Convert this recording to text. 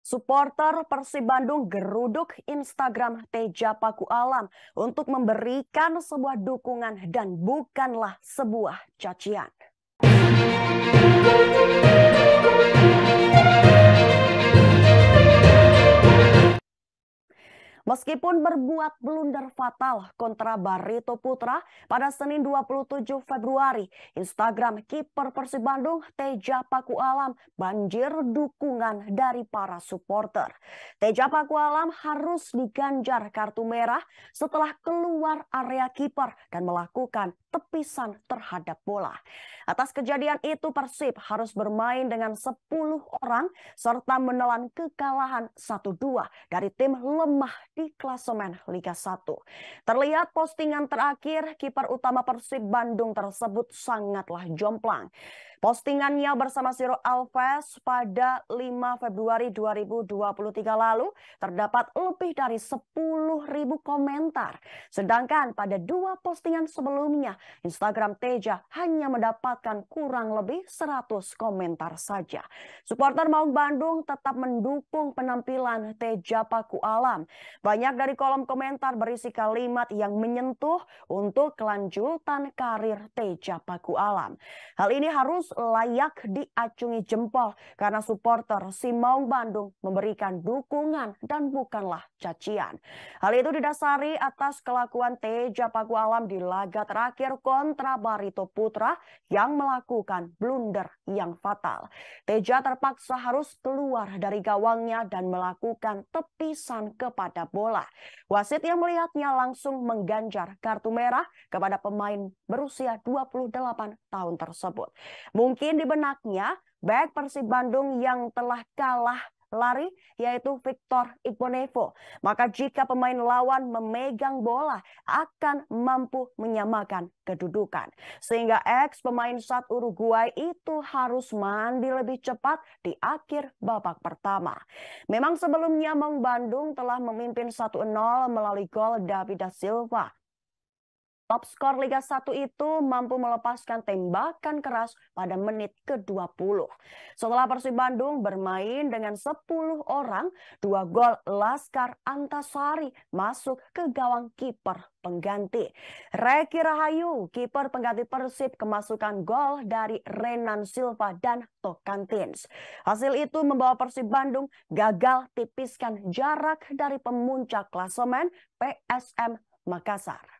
Supporter Persib Bandung geruduk Instagram Teja Paku Alam untuk memberikan sebuah dukungan dan bukanlah sebuah cacian. Meskipun berbuat blunder fatal kontra Barito Putra pada Senin 27 Februari, Instagram kiper Persib Bandung Teja Paku Alam banjir dukungan dari para supporter. Teja Paku Alam harus diganjar kartu merah setelah keluar area kiper dan melakukan tepisan terhadap bola. Atas kejadian itu Persib harus bermain dengan 10 orang serta menelan kekalahan 1-2 dari tim lemah di klasemen Liga 1. Terlihat postingan terakhir kiper utama Persib Bandung tersebut sangatlah jomplang. Postingannya bersama Siro Alves pada 5 Februari 2023 lalu terdapat lebih dari 10.000 komentar. Sedangkan pada dua postingan sebelumnya, Instagram Teja hanya mendapatkan kurang lebih 100 komentar saja. Supporter Maung Bandung tetap mendukung penampilan Teja Paku Alam. Banyak dari kolom komentar berisi kalimat yang menyentuh untuk kelanjutan karir Teja Paku Alam. Hal ini harus layak diacungi jempol karena supporter Simaung Bandung memberikan dukungan dan bukanlah cacian. Hal itu didasari atas kelakuan Teja Paku Alam di laga terakhir kontra Barito Putra yang melakukan blunder yang fatal. Teja terpaksa harus keluar dari gawangnya dan melakukan tepisan kepada bola. Wasit yang melihatnya langsung mengganjar kartu merah kepada pemain berusia 28 tahun tersebut. Mungkin di benaknya, baik Persib Bandung yang telah kalah lari yaitu Victor Igbonevo. Maka jika pemain lawan memegang bola akan mampu menyamakan kedudukan. Sehingga ex pemain saat Uruguay itu harus mandi lebih cepat di akhir babak pertama. Memang sebelumnya Mong Bandung telah memimpin 1-0 melalui gol David Silva. Top skor Liga 1 itu mampu melepaskan tembakan keras pada menit ke-20. Setelah Persib Bandung bermain dengan 10 orang, dua gol Laskar Antasari masuk ke gawang kiper pengganti. Reki Rahayu, kiper pengganti Persib kemasukan gol dari Renan Silva dan Tokantins. Hasil itu membawa Persib Bandung gagal tipiskan jarak dari pemuncak klasemen PSM Makassar.